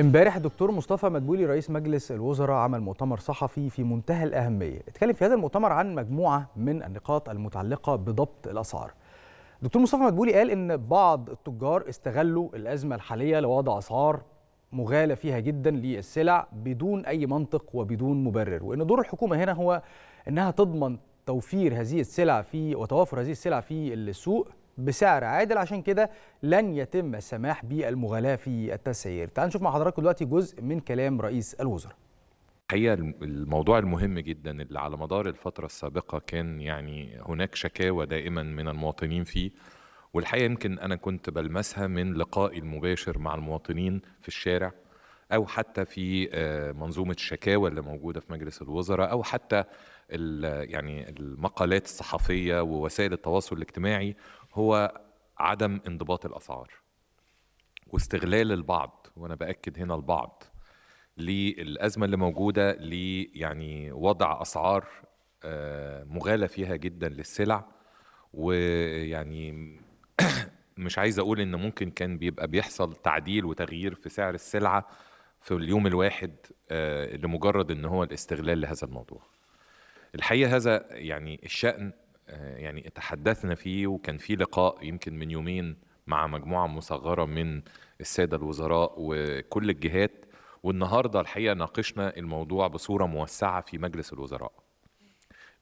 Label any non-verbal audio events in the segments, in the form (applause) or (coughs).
امبارح الدكتور مصطفى مدبولي رئيس مجلس الوزراء عمل مؤتمر صحفي في منتهى الأهمية اتكلم في هذا المؤتمر عن مجموعة من النقاط المتعلقة بضبط الأسعار دكتور مصطفى مدبولي قال إن بعض التجار استغلوا الأزمة الحالية لوضع أسعار مغالى فيها جدا للسلع بدون أي منطق وبدون مبرر وإن دور الحكومة هنا هو إنها تضمن توفير هذه السلع في وتوافر هذه السلع في السوق بسعر عادل عشان كده لن يتم السماح بالمغالاة في التسعير تعال نشوف مع حضراتكم دلوقتي جزء من كلام رئيس الوزراء الحقيقه الموضوع المهم جدا اللي على مدار الفتره السابقه كان يعني هناك شكاوى دائما من المواطنين فيه والحقيقه يمكن انا كنت بلمسها من لقائي المباشر مع المواطنين في الشارع او حتى في آه، منظومه الشكاوى اللي موجوده في مجلس الوزراء او حتى يعني المقالات الصحفيه ووسائل التواصل الاجتماعي هو عدم انضباط الاسعار واستغلال البعض وانا باكد هنا البعض للازمه اللي موجوده لي يعني وضع اسعار آه، مغالى فيها جدا للسلع ويعني (clears throat) مش عايز اقول ان ممكن كان بيبقى بيحصل تعديل وتغيير في سعر السلعه في اليوم الواحد آه، لمجرد ان هو الاستغلال لهذا الموضوع الحقيقه هذا يعني الشأن آه، يعني تحدثنا فيه وكان في لقاء يمكن من يومين مع مجموعة مصغرة من السادة الوزراء وكل الجهات والنهاردة الحقيقة ناقشنا الموضوع بصورة موسعة في مجلس الوزراء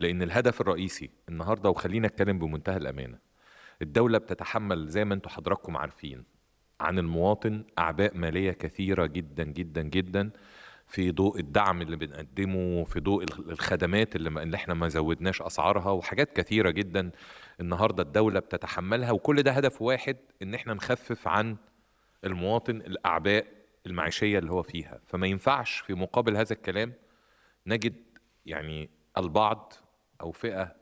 لأن الهدف الرئيسي النهاردة وخلينا أتكلم بمنتهى الأمانة الدولة بتتحمل زي ما انتم حضراتكم عارفين عن المواطن أعباء مالية كثيرة جدا جدا جدا في ضوء الدعم اللي بنقدمه في ضوء الخدمات اللي, اللي احنا ما زودناش اسعارها وحاجات كثيره جدا النهارده الدوله بتتحملها وكل ده هدف واحد ان احنا نخفف عن المواطن الاعباء المعيشيه اللي هو فيها فما ينفعش في مقابل هذا الكلام نجد يعني البعض او فئه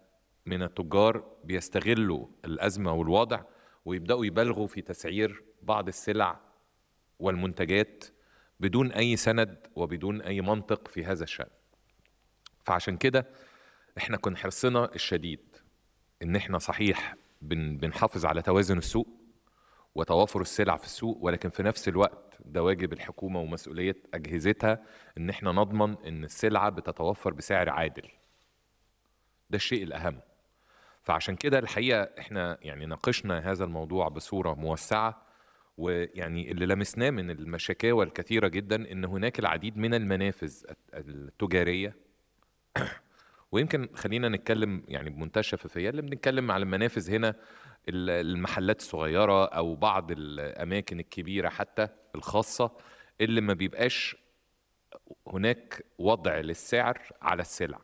من التجار بيستغلوا الازمه والوضع ويبداوا يبالغوا في تسعير بعض السلع والمنتجات بدون اي سند وبدون اي منطق في هذا الشان فعشان كده احنا كان حرصنا الشديد ان احنا صحيح بنحافظ على توازن السوق وتوافر السلع في السوق ولكن في نفس الوقت ده واجب الحكومه ومسؤوليه اجهزتها ان احنا نضمن ان السلعه بتتوفر بسعر عادل ده الشيء الاهم فعشان كده الحقيقه احنا يعني ناقشنا هذا الموضوع بصوره موسعه ويعني اللي لمسناه من المشاكاوى الكثيره جدا ان هناك العديد من المنافذ التجاريه (coughs) ويمكن خلينا نتكلم يعني بمنتهى الشفافيه اللي بنتكلم على المنافذ هنا المحلات الصغيره او بعض الاماكن الكبيره حتى الخاصه اللي ما بيبقاش هناك وضع للسعر على السلع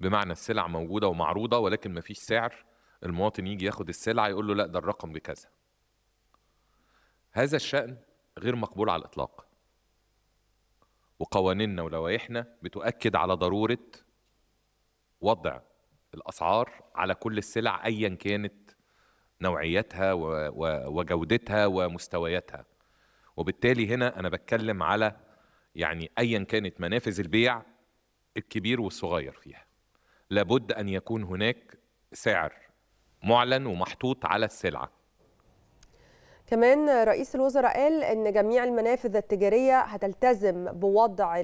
بمعنى السلع موجوده ومعروضه ولكن ما فيش سعر المواطن يجي ياخد السلعه يقول له لا ده الرقم بكذا هذا الشأن غير مقبول على الإطلاق وقوانيننا ولوائحنا بتؤكد على ضرورة وضع الأسعار على كل السلع أيا كانت نوعيتها وجودتها ومستوياتها وبالتالي هنا أنا بتكلم على يعني أيا كانت منافذ البيع الكبير والصغير فيها لابد أن يكون هناك سعر معلن ومحطوط على السلعه كمان رئيس الوزراء قال ان جميع المنافذ التجاريه هتلتزم بوضع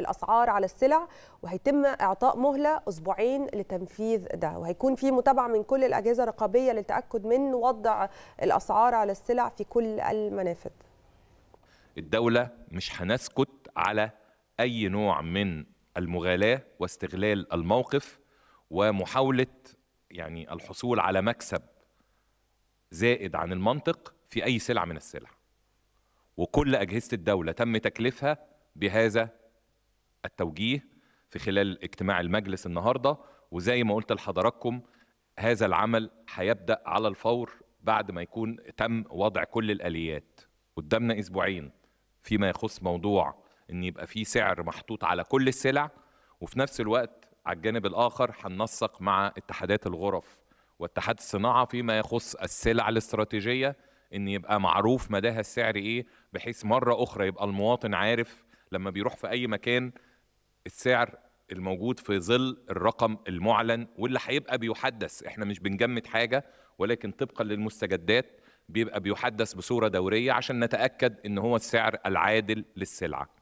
الاسعار على السلع وهيتم اعطاء مهله اسبوعين لتنفيذ ده وهيكون في متابعه من كل الاجهزه الرقابيه للتاكد من وضع الاسعار على السلع في كل المنافذ الدوله مش هنسكت على اي نوع من المغالاه واستغلال الموقف ومحاوله يعني الحصول على مكسب زائد عن المنطق في أي سلعة من السلع وكل أجهزة الدولة تم تكليفها بهذا التوجيه في خلال اجتماع المجلس النهاردة وزي ما قلت لحضراتكم هذا العمل هيبدأ على الفور بعد ما يكون تم وضع كل الآليات قدامنا أسبوعين فيما يخص موضوع ان يبقى في سعر محطوط على كل السلع وفي نفس الوقت على الجانب الآخر هننسق مع اتحادات الغرف واتحاد الصناعة فيما يخص السلع الاستراتيجية إن يبقى معروف مداها السعر إيه بحيث مرة أخرى يبقى المواطن عارف لما بيروح في أي مكان السعر الموجود في ظل الرقم المعلن واللي هيبقى بيحدث احنا مش بنجمد حاجه ولكن طبقا للمستجدات بيبقى بيحدث بصوره دوريه عشان نتاكد ان هو السعر العادل للسلعه